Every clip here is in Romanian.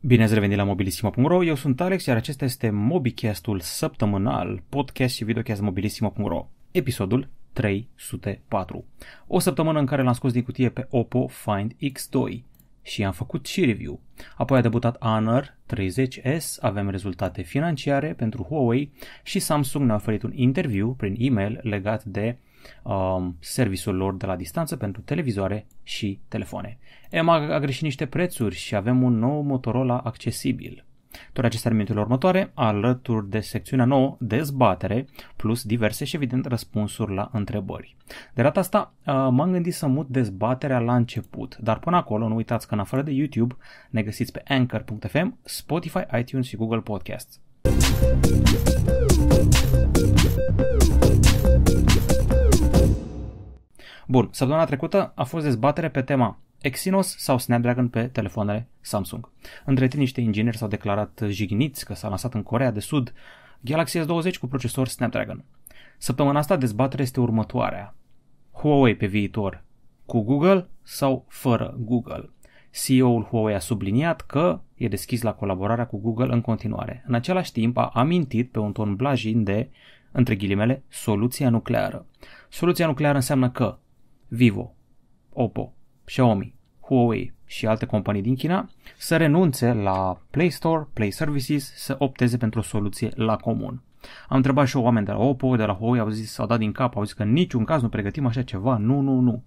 Bine ați revenit la mobilisimo.ro, eu sunt Alex, iar acesta este Mobicastul săptămânal, podcast și videocast mobilisimo.ro, episodul 304. O săptămână în care l-am scos din cutie pe Oppo Find X2 și am făcut și review. Apoi a debutat Honor 30S, avem rezultate financiare pentru Huawei și Samsung ne-a oferit un interviu prin e-mail legat de um, serviciul lor de la distanță pentru televizoare și telefoane. EMA a greșit niște prețuri și avem un nou Motorola accesibil. Toate acestea în următoare, alături de secțiunea nouă, dezbatere, plus diverse și evident răspunsuri la întrebări. De data asta uh, m-am gândit să mut dezbaterea la început, dar până acolo nu uitați că în afară de YouTube ne găsiți pe Anchor.fm, Spotify, iTunes și Google Podcasts. Bun, săptămâna trecută a fost dezbatere pe tema Exynos sau Snapdragon pe telefoanele Samsung. Între timp niște ingineri s-au declarat jigniți că s-a lansat în Corea de Sud Galaxy S20 cu procesor Snapdragon. Săptămâna asta dezbaterea este următoarea. Huawei pe viitor cu Google sau fără Google? CEO-ul Huawei a subliniat că e deschis la colaborarea cu Google în continuare. În același timp a amintit pe un ton blajin de, între ghilimele, soluția nucleară. Soluția nucleară înseamnă că Vivo, Oppo, Xiaomi, Huawei și alte companii din China să renunțe la Play Store, Play Services, să opteze pentru o soluție la comun. Am întrebat și oameni de la Oppo, de la Huawei, au zis, au dat din cap, au zis că în niciun caz nu pregătim așa ceva, nu, nu, nu.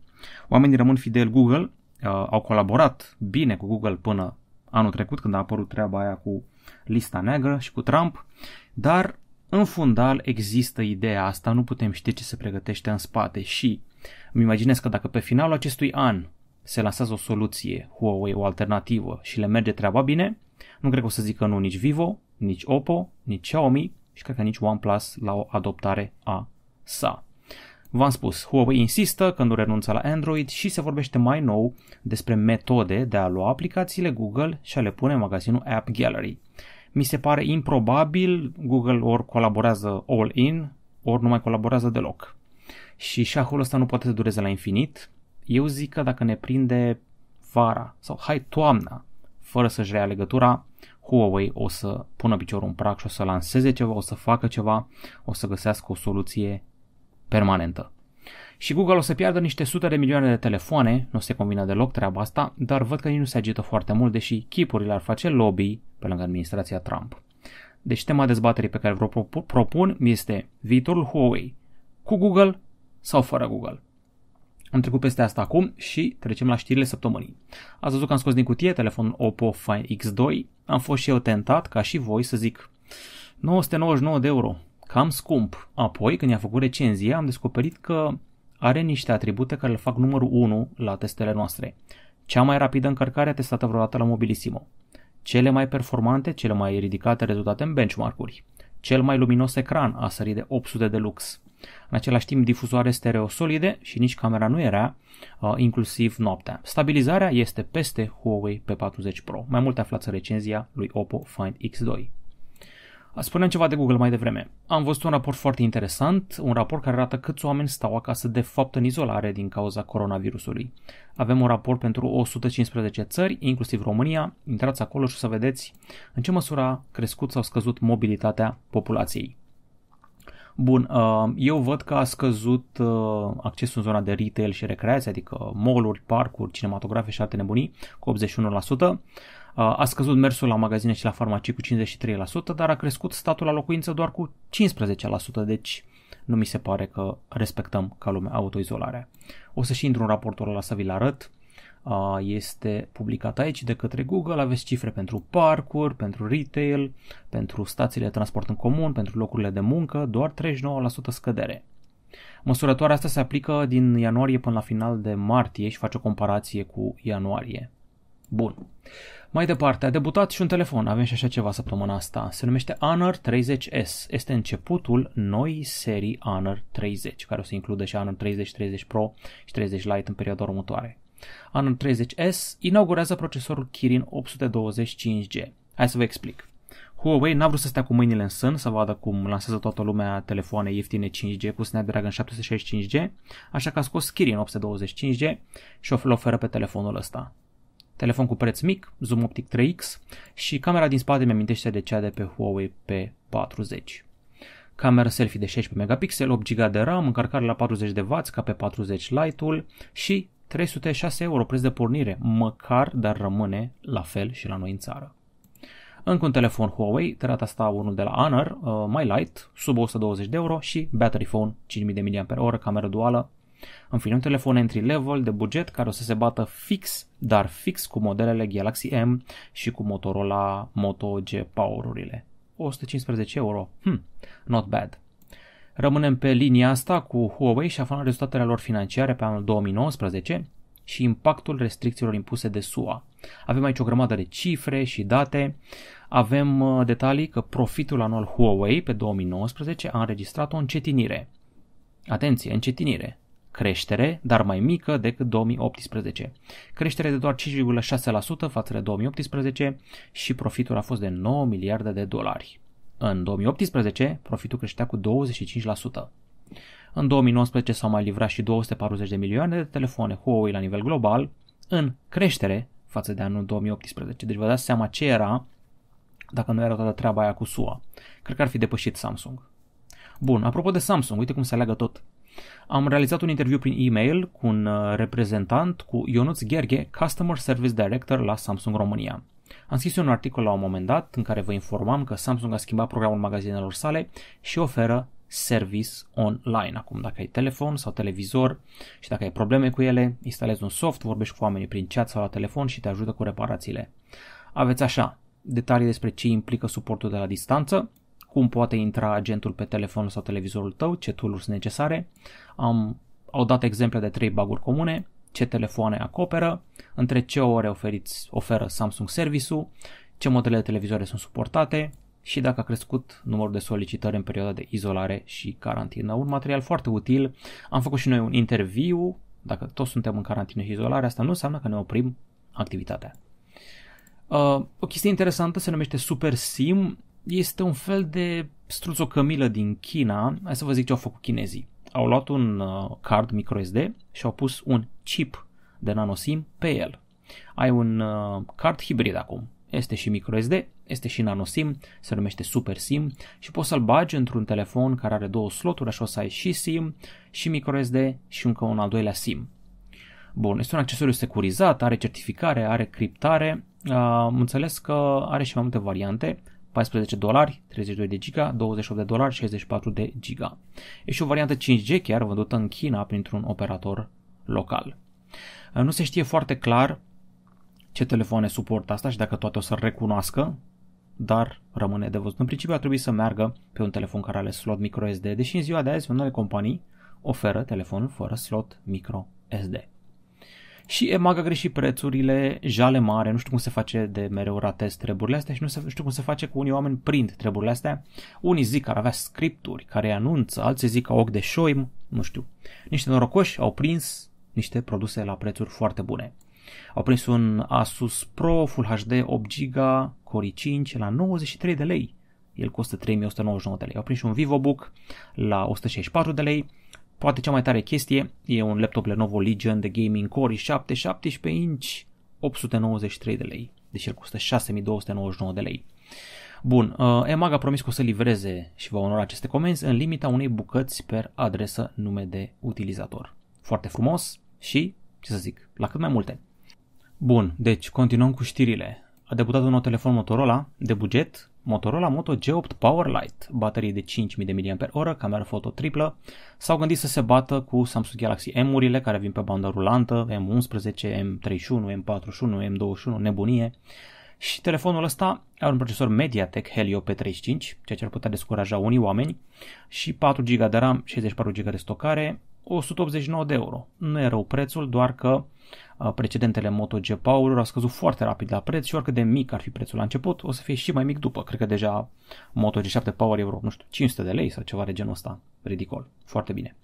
Oamenii rămân fidel Google, uh, au colaborat bine cu Google până anul trecut când a apărut treaba aia cu lista neagră și cu Trump, dar în fundal există ideea asta, nu putem ști ce se pregătește în spate și îmi imaginez că dacă pe finalul acestui an se lansează o soluție, Huawei, o alternativă și le merge treaba bine, nu cred că o să zică nu nici Vivo, nici Oppo, nici Xiaomi și cred că nici OnePlus la o adoptare a sa. V-am spus, Huawei insistă când nu renunță la Android și se vorbește mai nou despre metode de a lua aplicațiile Google și a le pune în magazinul App Gallery. Mi se pare improbabil, Google ori colaborează all-in, ori nu mai colaborează deloc. Și șahul ăsta nu poate să dureze la infinit. Eu zic că dacă ne prinde vara sau hai toamna, fără să-și rea legătura, Huawei o să pună piciorul în prag și o să lanseze ceva, o să facă ceva, o să găsească o soluție permanentă. Și Google o să piardă niște sute de milioane de telefoane, nu se combină deloc treaba asta, dar văd că nici nu se agită foarte mult, deși chipurile ar face lobby pe lângă administrația Trump. Deci tema dezbaterii pe care vă propun este viitorul Huawei cu Google sau fără Google. Am trecut peste asta acum și trecem la știrile săptămânii. Ați văzut că am scos din cutie telefonul Oppo Find X2. Am fost și eu tentat, ca și voi, să zic 999 de euro, cam scump. Apoi, când i-am făcut recenzia, am descoperit că are niște atribute care îl fac numărul 1 la testele noastre. Cea mai rapidă încărcare testată vreodată la Mobilissimo. Cele mai performante, cele mai ridicate rezultate în benchmark-uri. Cel mai luminos ecran a sării de 800 de lux. În același timp, difuzoare stereo solide și nici camera nu era, uh, inclusiv noaptea. Stabilizarea este peste Huawei P40 Pro. Mai multe aflați în recenzia lui Oppo Find X2. Spuneam ceva de Google mai devreme. Am văzut un raport foarte interesant, un raport care arată câți oameni stau acasă de fapt în izolare din cauza coronavirusului. Avem un raport pentru 115 țări, inclusiv România. Intrați acolo și o să vedeți în ce măsură a crescut sau scăzut mobilitatea populației. Bun, uh, eu văd că a scăzut uh, accesul în zona de retail și recreație, adică mall-uri, parcuri, cinematografe și alte nebunii, cu 81%. A scăzut mersul la magazine și la farmacii cu 53%, dar a crescut statul la locuință doar cu 15%, deci nu mi se pare că respectăm ca lume autoizolarea. O să și intru în raportul ăla să vi-l arăt, este publicat aici de către Google, aveți cifre pentru parcuri, pentru retail, pentru stațiile de transport în comun, pentru locurile de muncă, doar 39% scădere. Măsurătoarea asta se aplică din ianuarie până la final de martie și face o comparație cu ianuarie. Bun. Mai departe, a debutat și un telefon, avem și așa ceva săptămâna asta. Se numește Honor 30S. Este începutul noi serii Honor 30, care o să includă și Honor 30, 30 Pro și 30 Lite în perioada următoare. Honor 30S inaugurează procesorul Kirin 825G. Hai să vă explic. Huawei n-a vrut să stea cu mâinile în sân, să vadă cum lansează toată lumea telefoane ieftine 5G cu Snapdragon 765G, așa că a scos Kirin 825G și o oferă pe telefonul ăsta telefon cu preț mic, zoom optic 3x și camera din spate mi-amintește de cea de pe Huawei P40. Camera selfie de 16 megapixel, 8 GB de RAM, încărcare la 40W ca pe 40 Lite-ul și 306 euro preț de pornire, măcar dar rămâne la fel și la noi în țară. Încă un telefon Huawei, de data asta unul de la Honor, uh, mai light, sub 120 de euro și battery phone 5000 de mAh, cameră duală, în fine, un telefon entry-level de buget care o să se bată fix, dar fix cu modelele Galaxy M și cu Motorola Moto G Power-urile. 115 euro. Hmm, not bad. Rămânem pe linia asta cu Huawei și aflăm rezultatele lor financiare pe anul 2019 și impactul restricțiilor impuse de SUA. Avem aici o grămadă de cifre și date. Avem uh, detalii că profitul anual Huawei pe 2019 a înregistrat o încetinire. Atenție, încetinire creștere, dar mai mică decât 2018. Creștere de doar 5,6% față de 2018 și profitul a fost de 9 miliarde de dolari. În 2018, profitul creștea cu 25%. În 2019 s-au mai livrat și 240 de milioane de telefoane Huawei la nivel global, în creștere față de anul 2018. Deci vă dați seama ce era dacă nu era toată treaba aia cu SUA. Cred că ar fi depășit Samsung. Bun, apropo de Samsung, uite cum se leagă tot am realizat un interviu prin e-mail cu un uh, reprezentant, cu Ionuț Gherghe, Customer Service Director la Samsung România. Am scris un articol la un moment dat în care vă informam că Samsung a schimbat programul magazinelor sale și oferă service online. Acum, dacă ai telefon sau televizor și dacă ai probleme cu ele, instalezi un soft, vorbești cu oamenii prin chat sau la telefon și te ajută cu reparațiile. Aveți așa, detalii despre ce implică suportul de la distanță, cum poate intra agentul pe telefonul sau televizorul tău, ce tooluri sunt necesare. Am, au dat exemple de trei baguri comune, ce telefoane acoperă, între ce ore oferiți, oferă Samsung service ce modele de televizoare sunt suportate și dacă a crescut numărul de solicitări în perioada de izolare și carantină. Un material foarte util. Am făcut și noi un interviu. Dacă toți suntem în carantină și izolare, asta nu înseamnă că ne oprim activitatea. Uh, o chestie interesantă se numește Super Sim este un fel de struțocămilă din China. Hai să vă zic ce au făcut chinezii. Au luat un uh, card microSD și au pus un chip de nanoSIM pe el. Ai un uh, card hibrid acum. Este și microSD, este și nanoSIM, se numește Super SIM și poți să-l bagi într-un telefon care are două sloturi, așa o să ai și SIM, și microSD și încă un al doilea SIM. Bun, este un accesoriu securizat, are certificare, are criptare, uh, am uh, înțeles că are și mai multe variante, 14 dolari, 32 de giga, 28 de dolari, 64 de giga. E și o variantă 5G chiar vândută în China printr-un operator local. Nu se știe foarte clar ce telefoane suportă asta și dacă toate o să recunoască, dar rămâne de văzut. În principiu ar trebui să meargă pe un telefon care are slot microSD, deși în ziua de azi unele companii oferă telefonul fără slot microSD și EMAG a greșit prețurile, jale mare, nu știu cum se face de mereu ratez treburile astea și nu, se, nu știu cum se face cu unii oameni prind treburile astea. Unii zic că ar avea scripturi care anunță, alții zic că au ochi de șoim, nu știu. Niște norocoși au prins niște produse la prețuri foarte bune. Au prins un Asus Pro Full HD 8 GB Core 5 la 93 de lei. El costă 3199 de lei. Au prins un VivoBook la 164 de lei. Poate cea mai tare chestie e un laptop Lenovo Legion de gaming Core i7 17 inch 893 de lei, deci el costă 6299 de lei. Bun, uh, EMAG a promis că o să livreze și va onora aceste comenzi în limita unei bucăți per adresă nume de utilizator. Foarte frumos și, ce să zic, la cât mai multe. Bun, deci continuăm cu știrile. A debutat un nou telefon Motorola de buget Motorola Moto G8 Power Lite, baterie de 5000 mAh, cameră foto triplă, s-au gândit să se bată cu Samsung Galaxy M-urile care vin pe bandă rulantă, M11, M31, M41, M21, nebunie. Și telefonul ăsta are un procesor MediaTek Helio P35, ceea ce ar putea descuraja unii oameni, și 4 GB de RAM, 64 GB de stocare, 189 de euro. Nu e rău prețul, doar că precedentele G Power au scăzut foarte rapid la preț și oricât de mic ar fi prețul la început, o să fie și mai mic după. Cred că deja MotoG7 Power e vreo, nu știu, 500 de lei sau ceva de genul ăsta. Ridicol. Foarte bine.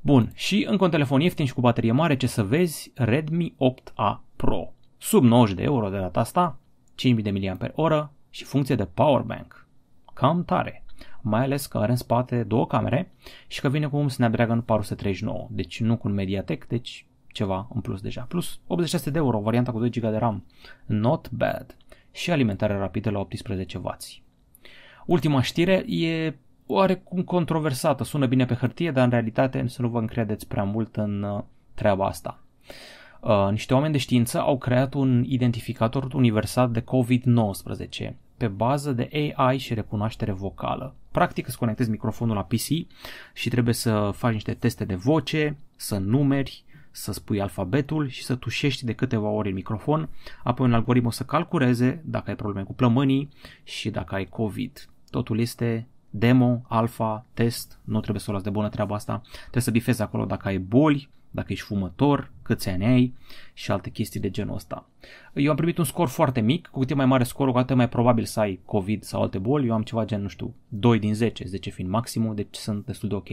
Bun, și încă un telefon ieftin și cu baterie mare, ce să vezi? Redmi 8A Pro. Sub 90 de euro de data asta, 5000 de mAh și funcție de power bank. Cam tare mai ales că are în spate două camere și că vine cu un Snapdragon 439, deci nu cu un Mediatek, deci ceva în plus deja. Plus 86 de euro, varianta cu 2 GB de RAM, not bad, și alimentare rapidă la 18W. Ultima știre e oarecum controversată, sună bine pe hârtie, dar în realitate să nu vă încredeți prea mult în uh, treaba asta. Uh, niște oameni de știință au creat un identificator universal de COVID-19 pe bază de AI și recunoaștere vocală. Practic îți conectezi microfonul la PC și trebuie să faci niște teste de voce, să numeri, să spui alfabetul și să tușești de câteva ori în microfon, apoi un algoritm o să calculeze dacă ai probleme cu plămânii și dacă ai COVID. Totul este demo, alfa, test, nu trebuie să o las de bună treaba asta, trebuie să bifezi acolo dacă ai boli, dacă ești fumător, câți ani ai și alte chestii de genul ăsta. Eu am primit un scor foarte mic, cu cât e mai mare scorul, cu atât mai probabil să ai COVID sau alte boli. Eu am ceva gen, nu știu, 2 din 10, 10 fiind maximul, deci sunt destul de ok.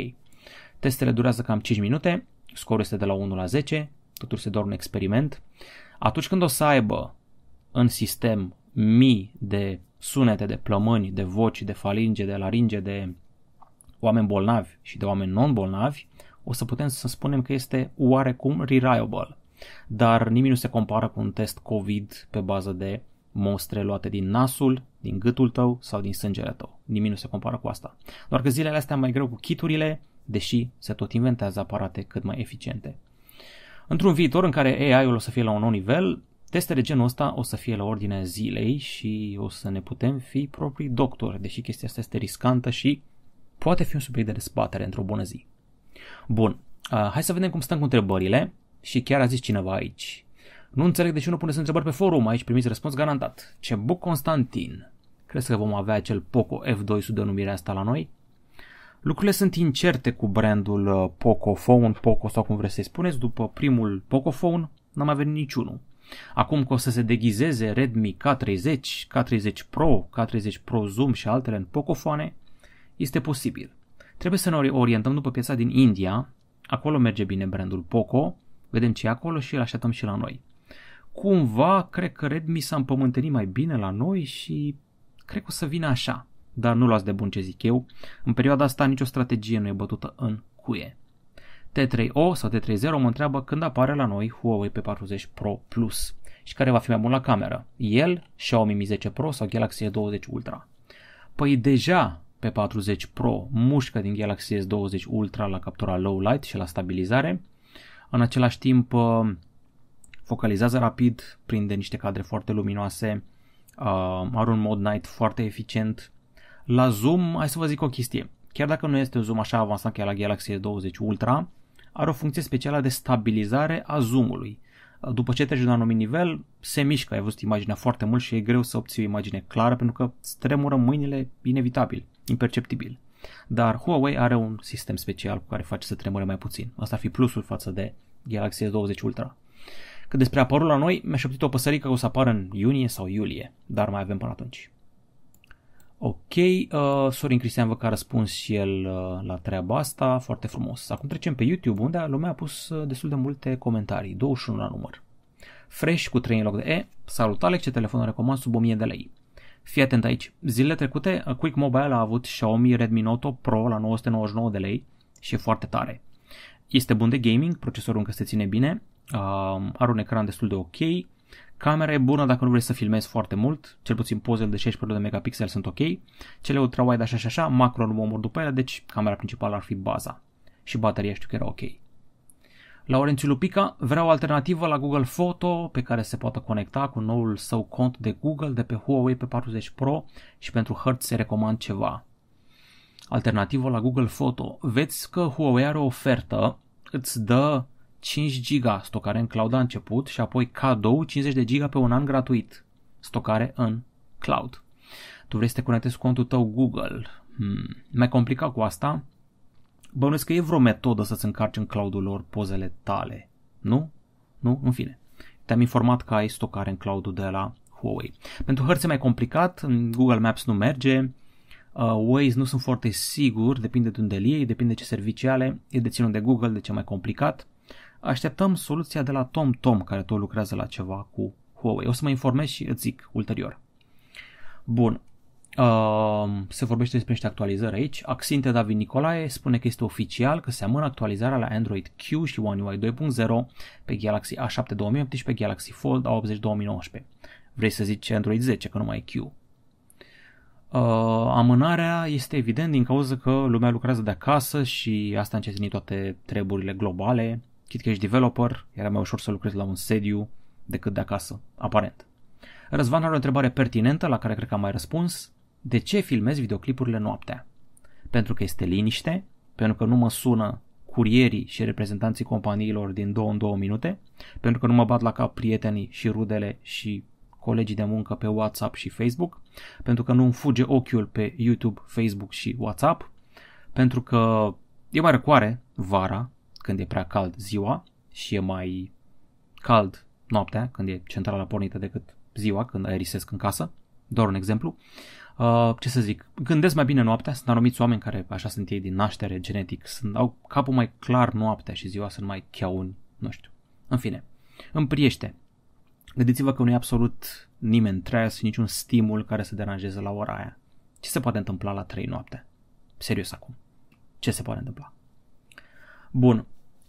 Testele durează cam 5 minute, scorul este de la 1 la 10, totul se doar un experiment. Atunci când o să aibă în sistem mii de sunete, de plămâni, de voci, de falinge, de laringe, de oameni bolnavi și de oameni non-bolnavi, o să putem să spunem că este oarecum reliable, dar nimic nu se compară cu un test COVID pe bază de mostre luate din nasul, din gâtul tău sau din sângele tău. Nimic nu se compară cu asta. Doar că zilele astea mai greu cu chiturile, deși se tot inventează aparate cât mai eficiente. Într-un viitor în care AI-ul o să fie la un nou nivel, teste de genul ăsta o să fie la ordinea zilei și o să ne putem fi proprii doctori, deși chestia asta este riscantă și poate fi un subiect de dezbatere într-o bună zi. Bun, uh, hai să vedem cum stăm cu întrebările și chiar a zis cineva aici. Nu înțeleg de ce nu puneți întrebări pe forum, aici primiți răspuns garantat. Ce buc Constantin, crezi că vom avea acel Poco F2 sub denumirea asta la noi? Lucrurile sunt incerte cu brandul uh, poco phone, Poco sau cum vreți să-i spuneți, după primul poco phone, n-am mai venit niciunul. Acum că o să se deghizeze Redmi K30, K30 Pro, K30 Pro Zoom și altele în pocofoane, este posibil. Trebuie să ne orientăm după piața din India, acolo merge bine brandul Poco, vedem ce e acolo și îl așteptăm și la noi. Cumva, cred că Redmi s-a împământenit mai bine la noi și cred că o să vină așa. Dar nu luați de bun ce zic eu, în perioada asta nicio strategie nu e bătută în cuie. T3O sau T30 mă întreabă când apare la noi Huawei P40 Pro Plus și care va fi mai bun la cameră, el, Xiaomi Mi 10 Pro sau Galaxy 20 Ultra. Păi deja P40 Pro mușcă din Galaxy S20 Ultra la captura low light și la stabilizare. În același timp uh, focalizează rapid, prinde niște cadre foarte luminoase, uh, are un mod night foarte eficient. La zoom, hai să vă zic o chestie. Chiar dacă nu este un zoom așa avansat ca la Galaxy S20 Ultra, are o funcție specială de stabilizare a zoomului. Uh, după ce treci un anumit nivel, se mișcă, ai văzut imaginea foarte mult și e greu să obții o imagine clară pentru că tremură mâinile inevitabil imperceptibil. Dar Huawei are un sistem special cu care face să tremure mai puțin. Asta ar fi plusul față de Galaxy S20 Ultra. Că despre apărul la noi, mi-a șoptit o păsărică că o să apară în iunie sau iulie, dar mai avem până atunci. Ok, uh, Sorin Cristian vă că a răspuns și el uh, la treaba asta, foarte frumos. Acum trecem pe YouTube, unde lumea a pus uh, destul de multe comentarii, 21 la număr. Fresh cu 3 în loc de E, salut Alex, ce telefon recomand sub 1000 de lei. Fii atent aici. Zilele trecute, uh, Quick Mobile a avut Xiaomi Redmi Note Pro la 999 de lei și e foarte tare. Este bun de gaming, procesorul încă se ține bine, um, are un ecran destul de ok, Camera e bună dacă nu vrei să filmezi foarte mult, cel puțin pozele de 16 de megapixel sunt ok, cele ultra-wide așa și așa, macro nu mă omor după ele, deci camera principală ar fi baza. Și bateria știu că era ok. Laurențiu Lupica vrea o alternativă la Google Photo pe care se poate conecta cu noul său cont de Google de pe Huawei P40 Pro și pentru hărți se recomand ceva. Alternativă la Google Photo. Veți că Huawei are o ofertă, îți dă 5 GB stocare în cloud la început și apoi cadou 50 de GB pe un an gratuit. Stocare în cloud. Tu vrei să te conectezi cu contul tău Google. Hmm. Mai complicat cu asta, Bănuiesc că e vreo metodă să-ți încarci în cloudul lor pozele tale, nu? Nu? În fine. Te-am informat că ai stocare în cloudul de la Huawei. Pentru hărți e mai complicat, Google Maps nu merge, uh, Waze nu sunt foarte sigur, depinde de unde e, depinde ce servicii ale, e deținut de Google, de ce mai complicat. Așteptăm soluția de la Tom, Tom care tot lucrează la ceva cu Huawei. O să mă informez și îți zic ulterior. Bun, Uh, se vorbește despre niște actualizări aici. Axinte David Nicolae spune că este oficial că se amână actualizarea la Android Q și One UI 2.0 pe Galaxy A7 2018 pe Galaxy Fold A80 2019. Vrei să zici Android 10, că nu mai e Q. Uh, amânarea este evident din cauza că lumea lucrează de acasă și asta încetinit toate treburile globale. Chit că ești developer, era mai ușor să lucrezi la un sediu decât de acasă, aparent. Răzvan are o întrebare pertinentă la care cred că am mai răspuns. De ce filmez videoclipurile noaptea? Pentru că este liniște, pentru că nu mă sună curierii și reprezentanții companiilor din două în două minute, pentru că nu mă bat la cap prietenii și rudele și colegii de muncă pe WhatsApp și Facebook, pentru că nu îmi fuge ochiul pe YouTube, Facebook și WhatsApp, pentru că e mai răcoare vara, când e prea cald ziua și e mai cald noaptea, când e centrala pornită decât ziua, când aerisesc în casă, doar un exemplu. Uh, Uh, ce să zic, gândesc mai bine noaptea, sunt anumiți oameni care așa sunt ei din naștere genetic, sunt, au capul mai clar noaptea și ziua sunt mai cheauni, nu știu. În fine, împriește. Gândiți-vă că nu e absolut nimeni și niciun stimul care să deranjeze la ora aia. Ce se poate întâmpla la 3 noapte? Serios acum. Ce se poate întâmpla? Bun.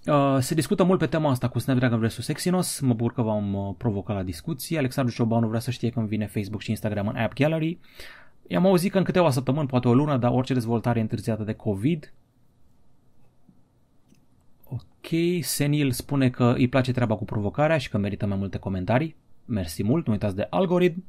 Uh, se discută mult pe tema asta cu Snapdragon vs Exynos, mă bucur că v-am uh, provocat la discuții. Alexandru Ciobanu vrea să știe când vine Facebook și Instagram în App Gallery. I-am auzit că în câteva săptămâni, poate o lună, dar orice dezvoltare întârziată de COVID. Ok, Senil spune că îi place treaba cu provocarea și că merită mai multe comentarii. Mersi mult, nu uitați de algoritm.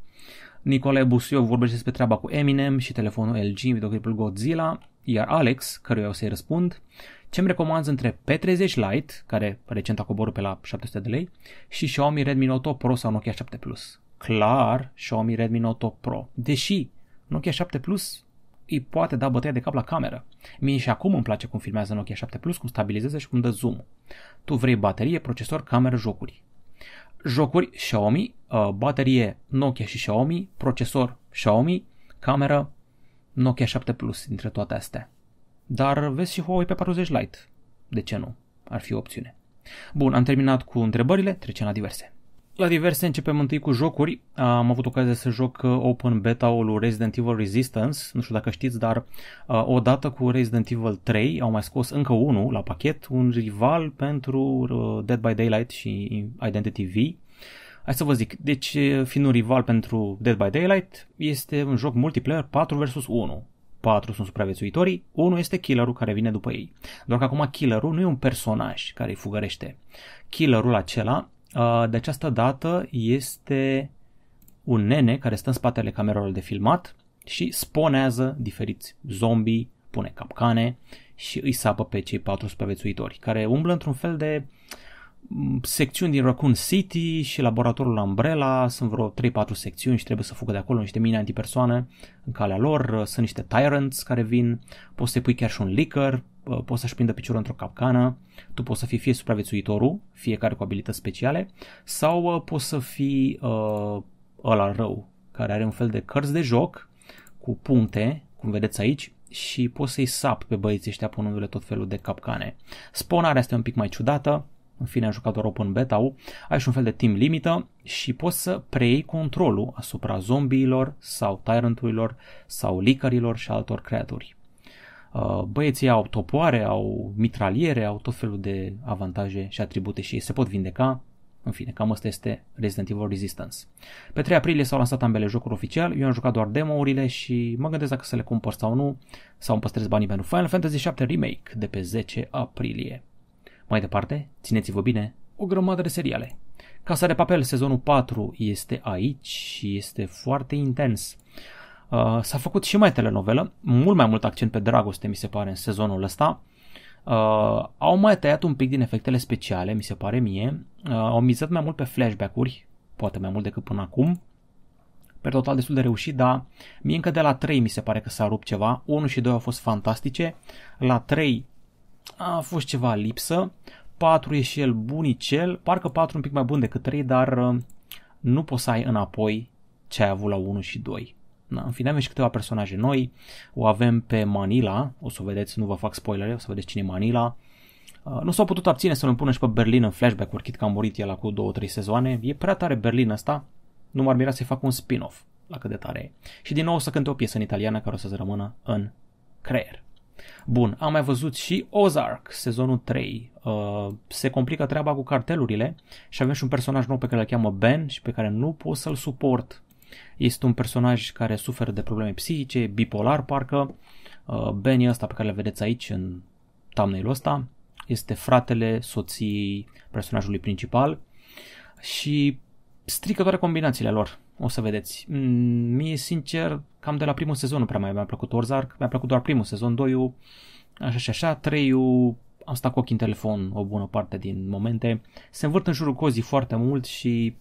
Nicolae Busio vorbește despre treaba cu Eminem și telefonul LG în videoclipul Godzilla, iar Alex, căruia o să-i răspund, ce-mi recomanzi între P30 Lite, care recent a coborât pe la 700 de lei, și Xiaomi Redmi Note 8 Pro sau Nokia 7 Plus? Clar, Xiaomi Redmi Note 8 Pro. Deși Nokia 7 Plus îi poate da bătăia de cap la cameră. Mie și acum îmi place cum filmează Nokia 7 Plus, cum stabilizează și cum dă zoom Tu vrei baterie, procesor, cameră, jocuri. Jocuri Xiaomi, uh, baterie Nokia și Xiaomi, procesor Xiaomi, cameră Nokia 7 Plus dintre toate astea. Dar vezi și Huawei P40 Lite. De ce nu? Ar fi o opțiune. Bun, am terminat cu întrebările, trecem la diverse. La diverse începem întâi cu jocuri. Am avut ocazia să joc uh, open beta-ul lui Resident Evil Resistance, nu știu dacă știți, dar uh, odată cu Resident Evil 3 au mai scos încă unul la pachet, un rival pentru uh, Dead by Daylight și Identity V. Hai să vă zic, deci uh, fiind un rival pentru Dead by Daylight, este un joc multiplayer 4 vs 1. 4 sunt supraviețuitorii, 1 este killerul care vine după ei. Doar că acum killerul nu e un personaj care îi fugărește. Killerul acela Uh, de această dată este un nene care stă în spatele camerelor de filmat și sponează diferiți zombii, pune capcane și îi sapă pe cei patru supraviețuitori, care umblă într-un fel de uh, secțiuni din Raccoon City și laboratorul Umbrella, sunt vreo 3-4 secțiuni și trebuie să fugă de acolo niște mini antipersoane în calea lor, sunt niște tyrants care vin, poți să-i pui chiar și un licker, uh, poți să-și prindă piciorul într-o capcană, tu poți să fii fie supraviețuitorul, fiecare cu abilități speciale, sau uh, poți să fii uh, ăla rău, care are un fel de cărți de joc cu puncte, cum vedeți aici, și poți să-i sap pe băieții ăștia punându-le tot felul de capcane. Spawnarea este un pic mai ciudată, în fine a jucat doar open beta-ul, ai și un fel de timp limită și poți să preiei controlul asupra zombiilor sau tyranturilor sau licărilor și altor creaturi. Uh, băieții au topoare, au mitraliere, au tot felul de avantaje și atribute și se pot vindeca. În fine, cam asta este Resident Evil Resistance. Pe 3 aprilie s-au lansat ambele jocuri oficial, eu am jucat doar demo-urile și mă gândesc dacă să le cumpăr sau nu, sau îmi păstrez banii pentru Final Fantasy VII Remake de pe 10 aprilie. Mai departe, țineți-vă bine, o grămadă de seriale. Casa de Papel, sezonul 4, este aici și este foarte intens. Uh, s-a făcut și mai telenovelă, mult mai mult accent pe dragoste, mi se pare, în sezonul ăsta. Uh, au mai tăiat un pic din efectele speciale, mi se pare mie. Uh, au mizat mai mult pe flashback-uri, poate mai mult decât până acum. Pe total destul de reușit, dar mie încă de la 3 mi se pare că s-a rupt ceva. 1 și 2 au fost fantastice. La 3 a fost ceva lipsă. 4 e și el bunicel, parcă 4 un pic mai bun decât 3, dar uh, nu poți să ai înapoi ce ai avut la 1 și 2. Na, în fine avem și câteva personaje noi, o avem pe Manila, o să o vedeți, nu vă fac spoilere, o să vedeți cine e Manila. Uh, nu s-au putut abține să-l pună și pe Berlin în flashback, orchid că a murit el cu 2-3 sezoane. E prea tare Berlin asta, nu m-ar mira să-i fac un spin-off la cât de tare e. Și din nou o să cânte o piesă în italiană care o să-ți rămână în creier. Bun, am mai văzut și Ozark, sezonul 3. Uh, se complică treaba cu cartelurile și avem și un personaj nou pe care îl cheamă Ben și pe care nu pot să-l suport. Este un personaj care suferă de probleme psihice, bipolar parcă. Uh, ben e ăsta pe care le vedeți aici în thumbnail ăsta. Este fratele soției personajului principal și strică toate combinațiile lor o să vedeți. Mm, mie, sincer, cam de la primul sezon nu prea mai mi-a plăcut Orzark. mi-a plăcut doar primul sezon, 2 așa și așa, 3 am stat cu ochii în telefon o bună parte din momente, se învârt în jurul cozii foarte mult și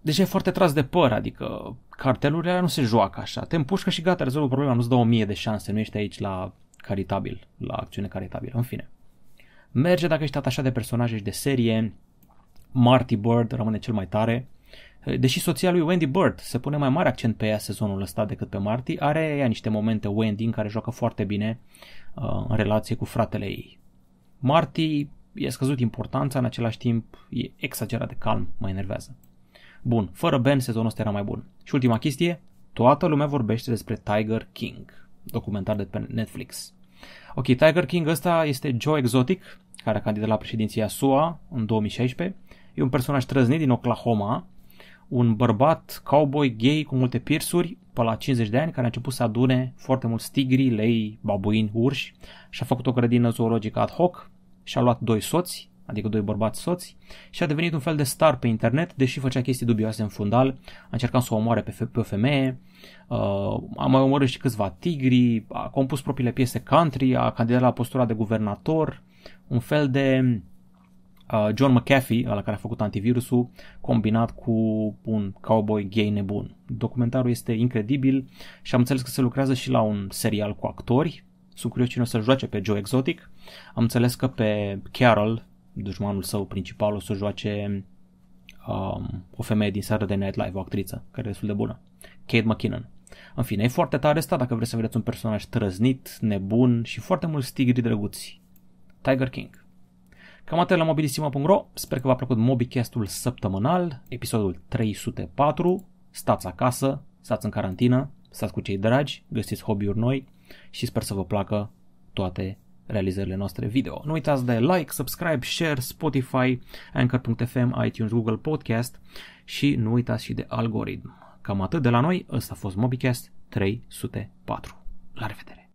deja e foarte tras de păr, adică cartelurile alea nu se joacă așa, te împușcă și gata, rezolvă problema, nu-ți dă o mie de șanse, nu ești aici la caritabil, la acțiune caritabilă, în fine. Merge dacă ești atașat de personaje și de serie, Marty Bird rămâne cel mai tare, Deși soția lui Wendy Bird se pune mai mare accent pe ea sezonul ăsta decât pe Marty, are ea niște momente Wendy în care joacă foarte bine uh, în relație cu fratele ei. Marty i-a scăzut importanța, în același timp e exagerat de calm, mă enervează. Bun, fără Ben sezonul ăsta era mai bun. Și ultima chestie, toată lumea vorbește despre Tiger King, documentar de pe Netflix. Ok, Tiger King ăsta este Joe Exotic, care a candidat la președinția SUA în 2016. E un personaj trăznit din Oklahoma, un bărbat cowboy gay cu multe pirsuri, pe la 50 de ani, care a început să adune foarte mulți tigri, lei, babuini, urși și a făcut o grădină zoologică ad hoc și a luat doi soți, adică doi bărbați soți, și a devenit un fel de star pe internet, deși făcea chestii dubioase în fundal, a încercat să o omoare pe, fe- pe o femeie, uh, a mai omorât și câțiva tigri, a compus propriile piese country, a candidat la postura de guvernator, un fel de Uh, John McAfee, la care a făcut antivirusul, combinat cu un cowboy gay nebun. Documentarul este incredibil și am înțeles că se lucrează și la un serial cu actori. Sunt curios cine o să joace pe Joe Exotic. Am înțeles că pe Carol, dușmanul său principal, o să joace um, o femeie din Saturday Night Live, o actriță, care e destul de bună, Kate McKinnon. În fine, e foarte tare asta dacă vreți să vedeți un personaj trăznit, nebun și foarte mulți tigri drăguți. Tiger King. Cam atât la mobilisima.ro, sper că v-a plăcut Mobicastul săptămânal, episodul 304. Stați acasă, stați în carantină, stați cu cei dragi, găsiți hobby-uri noi și sper să vă placă toate realizările noastre video. Nu uitați de like, subscribe, share, Spotify, Anchor.fm, iTunes, Google Podcast și nu uitați și de algoritm. Cam atât de la noi, ăsta a fost Mobicast 304. La revedere!